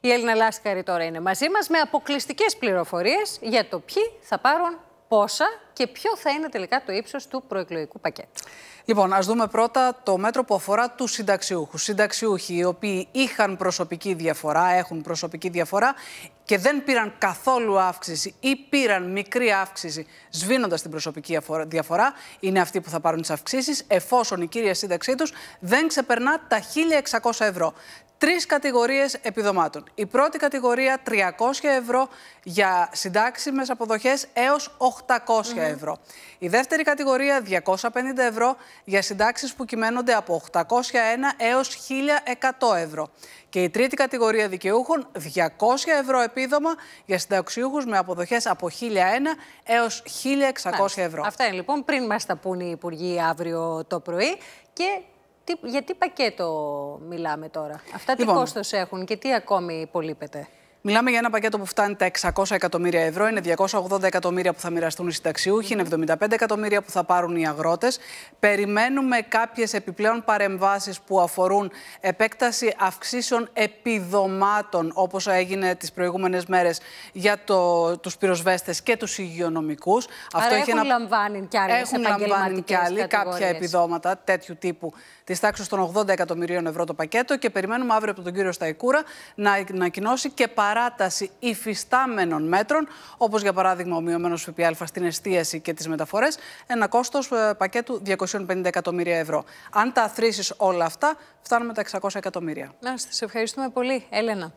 Η Έλληνα Λάσκαρη τώρα είναι μαζί μας με αποκλειστικές πληροφορίες για το ποιοι θα πάρουν πόσα και ποιο θα είναι τελικά το ύψος του προεκλογικού πακέτου. Λοιπόν, ας δούμε πρώτα το μέτρο που αφορά τους συνταξιούχους. Συνταξιούχοι οι οποίοι είχαν προσωπική διαφορά, έχουν προσωπική διαφορά και δεν πήραν καθόλου αύξηση ή πήραν μικρή αύξηση σβήνοντας την προσωπική διαφορά, είναι αυτοί που θα πάρουν τις αυξήσεις, εφόσον η κύρια σύνταξή τους δεν ξεπερνά τα 1.600 ευρώ τρεις κατηγορίες επιδομάτων. Η πρώτη κατηγορία 300 ευρώ για συντάξιμες αποδοχές έως 800 ευρώ. Η δεύτερη κατηγορία 250 ευρώ για συντάξεις που κυμαίνονται από 801 έω 1100 ευρώ. Και η τρίτη κατηγορία δικαιούχων 200 ευρώ επίδομα για συνταξιούχους με αποδοχές από 1001 έω 1600 ευρώ. Αυτά είναι λοιπόν πριν μας τα πούν οι υπουργοί αύριο το πρωί. Και τι, για τι πακέτο μιλάμε τώρα. Αυτά τι λοιπόν, κόστος έχουν και τι ακόμη υπολείπεται. Μιλάμε για ένα πακέτο που φτάνει τα 600 εκατομμύρια ευρώ. Είναι 280 εκατομμύρια που θα μοιραστούν οι συνταξιούχοι, είναι 75 εκατομμύρια που θα πάρουν οι αγρότες. Περιμένουμε κάποιες επιπλέον παρεμβάσεις που αφορούν επέκταση αυξήσεων επιδομάτων, όπως έγινε τις προηγούμενες μέρες για το, τους πυροσβέστες και τους υγειονομικούς. Αυτό έχουν ένα... λαμβάνει κι άλλοι. Έχουν λαμβάνει κι άλλοι κάποια επιδόματα τέτοιου τύπου της τάξης των 80 εκατομμυρίων ευρώ το πακέτο και περιμένουμε αύριο από τον κύριο Σταϊκούρα να ανακοινώσει και παρά παράταση υφιστάμενων μέτρων, όπως για παράδειγμα ο μειωμένος ΦΠΑ στην εστίαση και τις μεταφορές, ένα κόστος ε, πακέτου 250 εκατομμύρια ευρώ. Αν τα αθρήσει όλα αυτά, φτάνουμε τα 600 εκατομμύρια. Να σα ευχαριστούμε πολύ, Έλενα.